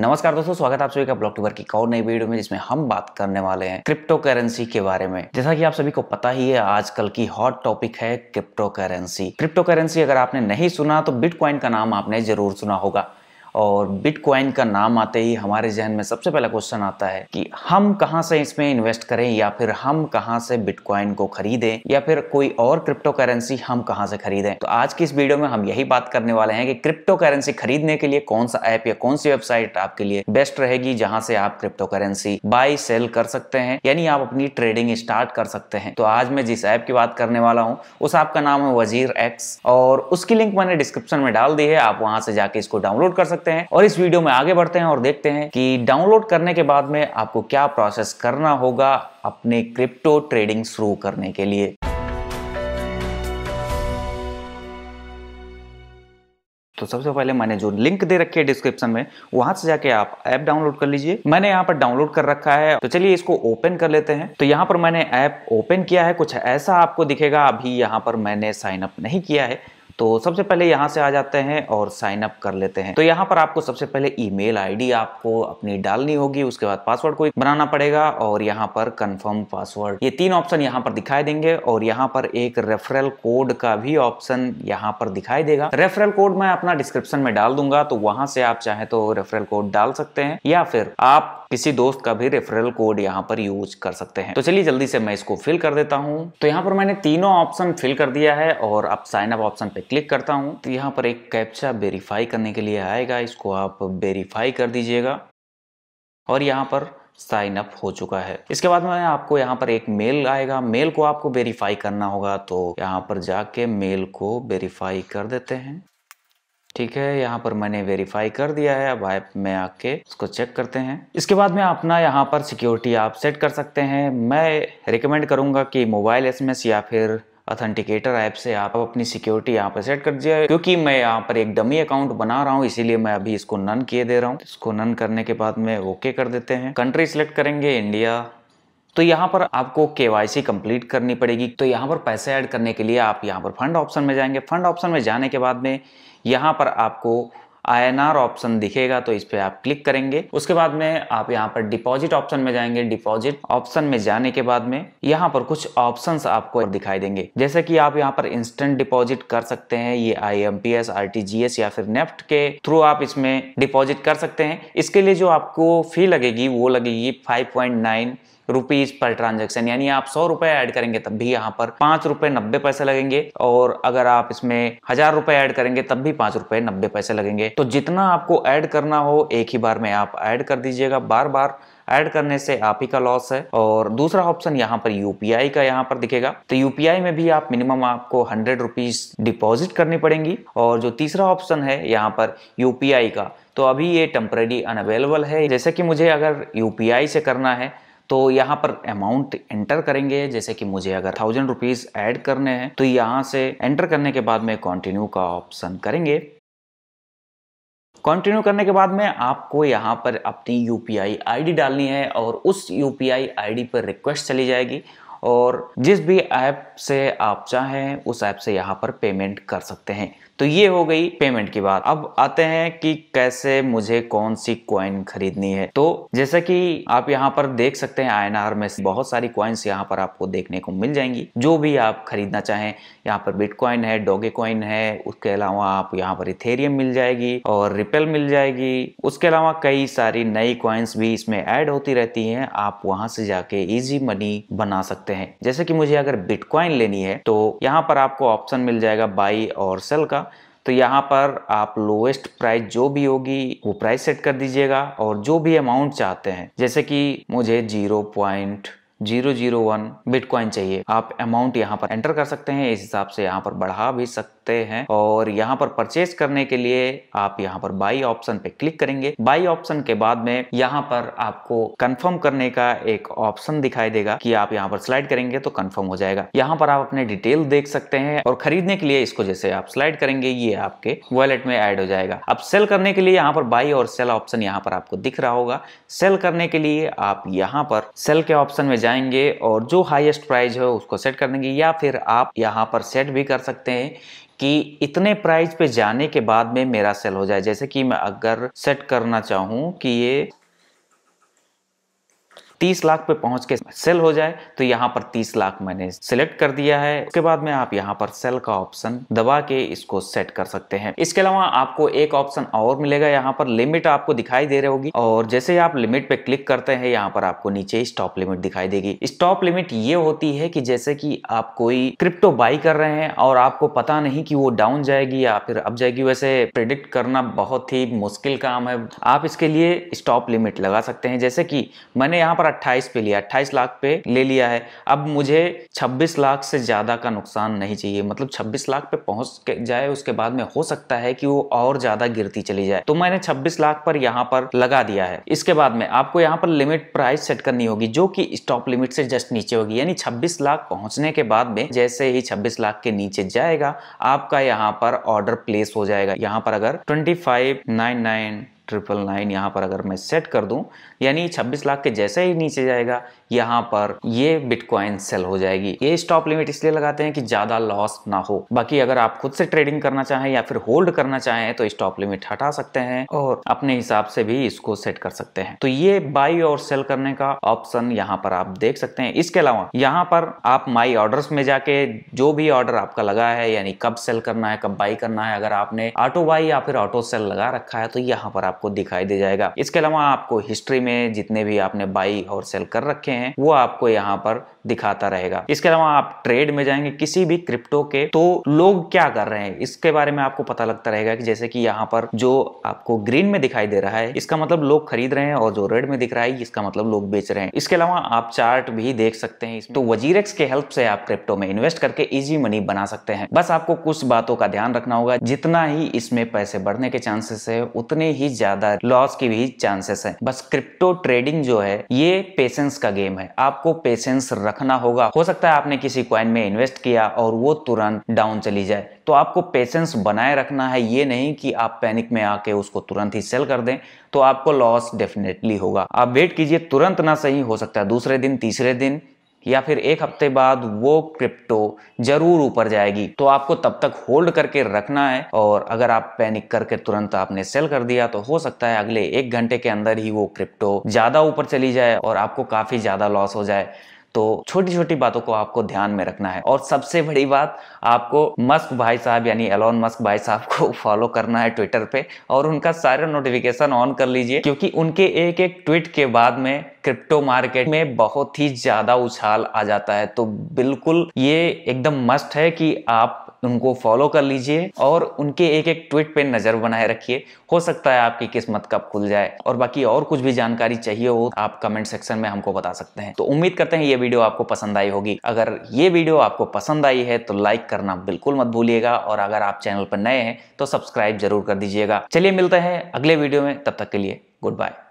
नमस्कार दोस्तों स्वागत है आप सभी का ब्लॉक टूबर की और नई वीडियो में जिसमें हम बात करने वाले हैं क्रिप्टो करेंसी के बारे में जैसा कि आप सभी को पता ही है आजकल की हॉट टॉपिक है क्रिप्टो करेंसी क्रिप्टो करेंसी अगर आपने नहीं सुना तो बिटकॉइन का नाम आपने जरूर सुना होगा और बिटकॉइन का नाम आते ही हमारे जहन में सबसे पहला क्वेश्चन आता है कि हम कहां से इसमें इन्वेस्ट करें या फिर हम कहां से बिटकॉइन को खरीदें या फिर कोई और क्रिप्टो करेंसी हम कहां से खरीदें तो आज की इस वीडियो में हम यही बात करने वाले हैं कि क्रिप्टो करेंसी खरीदने के लिए कौन सा ऐप या कौन सी वेबसाइट आपके लिए बेस्ट रहेगी जहां से आप क्रिप्टो करेंसी बाई सेल कर सकते हैं यानी आप अपनी ट्रेडिंग स्टार्ट कर सकते हैं तो आज मैं जिस ऐप की बात करने वाला हूँ उस ऐप का नाम है वजीर एक्स और उसकी लिंक मैंने डिस्क्रिप्शन में डाल दी है आप वहां से जाके इसको डाउनलोड कर सकते सकते हैं और इस वीडियो में आगे बढ़ते हैं और देखते हैं कि डाउनलोड करने के बाद में आपको क्या प्रोसेस करना होगा अपने क्रिप्टो ट्रेडिंग शुरू करने के लिए तो सबसे पहले मैंने जो लिंक दे रखी है डिस्क्रिप्शन में वहां से जाके आप ऐप डाउनलोड कर लीजिए मैंने यहाँ पर डाउनलोड कर रखा है तो चलिए इसको ओपन कर लेते हैं तो यहाँ पर मैंने ऐप ओपन किया है कुछ ऐसा आपको दिखेगा अभी यहाँ पर मैंने साइन अप नहीं किया है तो सबसे पहले यहाँ से आ जाते हैं और साइन अप कर लेते हैं तो यहाँ पर आपको सबसे पहले ईमेल आईडी आपको अपनी डालनी होगी उसके बाद पासवर्ड को बनाना पड़ेगा और यहाँ पर कंफर्म पासवर्ड ये तीन ऑप्शन यहाँ पर दिखाई देंगे और यहाँ पर एक रेफरल कोड का भी ऑप्शन यहाँ पर दिखाई देगा रेफरल कोड मैं अपना डिस्क्रिप्शन में डाल दूंगा तो वहां से आप चाहे तो रेफरल कोड डाल सकते हैं या फिर आप किसी दोस्त का भी रेफरल कोड यहाँ पर यूज कर सकते हैं तो चलिए जल्दी से मैं इसको फिल कर देता हूँ तो यहाँ पर मैंने तीनों ऑप्शन फिल कर दिया है और अब साइन अप ऑप्शन पे क्लिक करता हूँ तो यहाँ पर एक कैप्चा वेरीफाई करने के लिए आएगा इसको आप वेरीफाई कर दीजिएगा और यहाँ पर साइन अप हो चुका है इसके बाद में आपको यहाँ पर एक मेल आएगा मेल को आपको वेरीफाई करना होगा तो यहाँ पर जाके मेल को वेरीफाई कर देते हैं ठीक है यहाँ पर मैंने वेरीफाई कर दिया है अब ऐप में आके उसको चेक करते हैं इसके बाद में अपना यहाँ पर सिक्योरिटी आप सेट कर सकते हैं मैं रिकमेंड करूँगा कि मोबाइल एसएमएस या फिर अथेंटिकेटर ऐप से आप अपनी सिक्योरिटी यहाँ पर सेट कर दिया क्योंकि मैं यहाँ पर एक डमी अकाउंट बना रहा हूँ इसीलिए मैं अभी इसको नन किए दे रहा हूँ इसको नन करने के बाद में ओके कर देते हैं कंट्री सिलेक्ट करेंगे इंडिया तो यहाँ पर आपको केवाईसी कंप्लीट करनी पड़ेगी तो यहाँ पर पैसे ऐड करने के लिए आप यहाँ पर फंड ऑप्शन में जाएंगे फंड ऑप्शन में जाने के बाद में यहाँ पर आपको आईएनआर ऑप्शन दिखेगा तो इस पर आप क्लिक करेंगे उसके बाद में आप यहाँ पर डिपॉजिट ऑप्शन में जाएंगे डिपॉजिट ऑप्शन में जाने के बाद में यहाँ पर कुछ ऑप्शंस आपको दिखाई देंगे जैसे कि आप यहाँ पर इंस्टेंट डिपॉजिट कर सकते हैं ये I M P S R T G S या फिर नेफ्ट e के थ्रू आप इसमें डिपॉजिट कर सकते हैं इसके लिए जो आपको फी लगेगी वो लगेगी five point nine rupees per transaction यानी आप सौ रुपए ऐड करेंगे तब भी यहाँ पर पांच रुपए नब्बे पैसे लगेंगे और अगर आप इसमें हजार रुपए ऐड करेंगे तब भी पांच रुपए नब्बे पैसे लगेंगे तो जितना आपको ऐड करना हो एक ही बार में आप ऐड कर दीजिएगा बार बार ऐड करने से आप ही का लॉस है और दूसरा ऑप्शन यहाँ पर यूपीआई का यहाँ पर दिखेगा तो यूपीआई में भी आप मिनिमम आपको हंड्रेड रुपीज डिपॉजिट करनी पड़ेंगी और जो तीसरा ऑप्शन है यहाँ पर यूपीआई का तो अभी ये टेम्परेरी अनअवेलेबल है जैसे कि मुझे अगर यूपीआई से करना है तो यहाँ पर अमाउंट एंटर करेंगे जैसे कि मुझे अगर थाउजेंड रुपीज एड करने हैं तो यहाँ से एंटर करने के बाद में कंटिन्यू का ऑप्शन करेंगे कंटिन्यू करने के बाद में आपको यहाँ पर अपनी यू पी आई डी डालनी है और उस U P I I D पर रिक्वेस्ट चली जाएगी और जिस भी ऐप से आप चाहें उस ऐप से यहाँ पर पेमेंट कर सकते हैं तो ये हो गई पेमेंट की बात अब आते हैं कि कैसे मुझे कौन सी क्वाइन खरीदनी है तो जैसा कि आप यहाँ पर देख सकते हैं आईएनआर में बहुत सारी क्वाइंस यहाँ पर आपको देखने को मिल जाएंगी जो भी आप खरीदना चाहें यहाँ पर बिटकॉइन है डोगे कॉइन है उसके अलावा आप यहाँ पर इथेरियम मिल जाएगी और रिपेल मिल जाएगी उसके अलावा कई सारी नई क्वाइंस भी इसमें ऐड होती रहती हैं आप वहां से जाके इजी मनी बना सकते हैं सकते हैं जैसे कि मुझे अगर बिटकॉइन लेनी है तो यहाँ पर आपको ऑप्शन मिल जाएगा बाई और सेल का तो यहाँ पर आप लोएस्ट प्राइस जो भी होगी वो प्राइस सेट कर दीजिएगा और जो भी अमाउंट चाहते हैं जैसे कि मुझे zero point zero zero one bitcoin चाहिए आप अमाउंट यहाँ पर एंटर कर सकते हैं इस हिसाब से यहाँ पर बढ़ा भी सकते हैं और यहाँ पर परचेज करने के लिए आप यहाँ पर बाई ऑप्शन पे क्लिक करेंगे बाई ऑप्शन के बाद में यहाँ पर आपको कंफर्म करने का एक ऑप्शन दिखाई देगा कि आप यहाँ पर स्लाइड करेंगे तो कंफर्म हो जाएगा यहाँ पर आप अपने डिटेल देख सकते हैं और खरीदने के लिए इसको जैसे आप स्लाइड करेंगे ये आपके वॉलेट में एड हो जाएगा अब सेल करने के लिए यहाँ पर बाई और सेल ऑप्शन यहाँ पर आपको दिख रहा होगा सेल करने के लिए आप यहाँ पर सेल के ऑप्शन में जाएंगे और जो हाईएस्ट प्राइज है उसको सेट कर देंगे या फिर आप यहाँ पर सेट भी कर सकते हैं कि इतने प्राइस पे जाने के बाद में मेरा सेल हो जाए जैसे कि मैं अगर सेट करना चाहूँ कि ये तीस लाख पे पहुंच के सेल हो जाए तो यहाँ पर तीस लाख मैंने सिलेक्ट कर दिया है उसके बाद में आप यहाँ पर सेल का ऑप्शन दबा के इसको सेट कर सकते हैं इसके अलावा आपको एक ऑप्शन और मिलेगा यहाँ पर लिमिट आपको दिखाई दे रही होगी और जैसे आप लिमिट पे क्लिक करते हैं यहाँ पर आपको नीचे स्टॉप लिमिट दिखाई देगी स्टॉप लिमिट ये होती है कि जैसे कि आप कोई क्रिप्टो बाई कर रहे हैं और आपको पता नहीं कि वो डाउन जाएगी या फिर अब जाएगी वैसे प्रिडिक्ट करना बहुत ही मुश्किल काम है आप इसके लिए स्टॉप लिमिट लगा सकते हैं जैसे कि मैंने यहाँ पर अट्ठाईस पे लिया अट्ठाईस लाख पे ले लिया है अब मुझे छब्बीस लाख से ज़्यादा का नुकसान नहीं चाहिए मतलब छब्बीस लाख पे पहुंच जाए उसके बाद में हो सकता है कि वो और ज़्यादा गिरती चली जाए तो मैंने छब्बीस लाख पर यहाँ पर लगा दिया है इसके बाद में आपको यहाँ पर लिमिट प्राइस सेट करनी होगी जो कि स्टॉप लिमिट से जस्ट नीचे होगी यानी छब्बीस लाख पहुंचने के बाद में जैसे ही छब्बीस लाख के नीचे जाएगा आपका यहाँ पर ऑर्डर प्लेस हो जाएगा यहाँ पर अगर ट्वेंटी ट्रिपल नाइन यहाँ पर अगर मैं सेट कर दूँ यानी 26 लाख के जैसे ही नीचे जाएगा यहाँ पर ये बिटकॉइन सेल हो जाएगी ये स्टॉप लिमिट इसलिए लगाते हैं कि ज़्यादा लॉस ना हो बाकी अगर आप खुद से ट्रेडिंग करना चाहें या फिर होल्ड करना चाहें तो स्टॉप लिमिट हटा सकते हैं और अपने हिसाब से भी इसको सेट कर सकते हैं तो ये बाई और सेल करने का ऑप्शन यहाँ पर आप देख सकते हैं इसके अलावा यहाँ पर आप माई ऑर्डर में जाके जो भी ऑर्डर आपका लगा है यानी कब सेल करना है कब बाई करना है अगर आपने ऑटो बाई या फिर ऑटो सेल लगा रखा है तो यहाँ पर आप आपको दिखाई दे जाएगा इसके अलावा आपको हिस्ट्री में जितने भी आपने बाई और सेल कर रखे हैं वो आपको यहाँ पर दिखाता रहेगा इसके अलावा आप ट्रेड में जाएंगे किसी भी क्रिप्टो के तो लोग क्या कर रहे हैं इसके बारे में आपको पता लगता रहेगा कि जैसे कि यहाँ पर जो आपको ग्रीन में दिखाई दे रहा है इसका मतलब लोग खरीद रहे हैं और जो रेड में दिख रहा है इसका मतलब लोग बेच रहे हैं इसके अलावा आप चार्ट भी देख सकते हैं तो वजीरेक्स के हेल्प से आप क्रिप्टो में इन्वेस्ट करके इजी मनी बना सकते हैं बस आपको कुछ बातों का ध्यान रखना होगा जितना ही इसमें पैसे बढ़ने के चांसेस है उतने ही ज्यादा लॉस की भी चांसेस है बस क्रिप्टो ट्रेडिंग जो है ये पेशेंस का गेम है आपको पेशेंस रखना होगा हो सकता है आपने किसी क्वाइन में इन्वेस्ट किया और वो तुरंत डाउन चली जाए तो आपको पेशेंस बनाए रखना है ये नहीं कि आप पैनिक में आके उसको तुरंत ही सेल कर दें तो आपको लॉस डेफिनेटली होगा आप वेट कीजिए तुरंत ना सही हो सकता है दूसरे दिन तीसरे दिन या फिर एक हफ्ते बाद वो क्रिप्टो जरूर ऊपर जाएगी तो आपको तब तक होल्ड करके रखना है और अगर आप पैनिक करके तुरंत आपने सेल कर दिया तो हो सकता है अगले एक घंटे के अंदर ही वो क्रिप्टो ज़्यादा ऊपर चली जाए और आपको काफ़ी ज़्यादा लॉस हो जाए तो छोटी छोटी बातों को आपको ध्यान में रखना है और सबसे बड़ी बात आपको मस्क भाई साहब यानी एलोन मस्क भाई साहब को फॉलो करना है ट्विटर पे और उनका सारे नोटिफिकेशन ऑन कर लीजिए क्योंकि उनके एक एक ट्वीट के बाद में क्रिप्टो मार्केट में बहुत ही ज्यादा उछाल आ जाता है तो बिल्कुल ये एकदम मस्ट है कि आप उनको फॉलो कर लीजिए और उनके एक एक ट्वीट पे नज़र बनाए रखिए हो सकता है आपकी किस्मत कब खुल जाए और बाकी और कुछ भी जानकारी चाहिए हो आप कमेंट सेक्शन में हमको बता सकते हैं तो उम्मीद करते हैं ये वीडियो आपको पसंद आई होगी अगर ये वीडियो आपको पसंद आई है तो लाइक करना बिल्कुल मत भूलिएगा और अगर आप चैनल पर नए हैं तो सब्सक्राइब जरूर कर दीजिएगा चलिए मिलते हैं अगले वीडियो में तब तक के लिए गुड बाय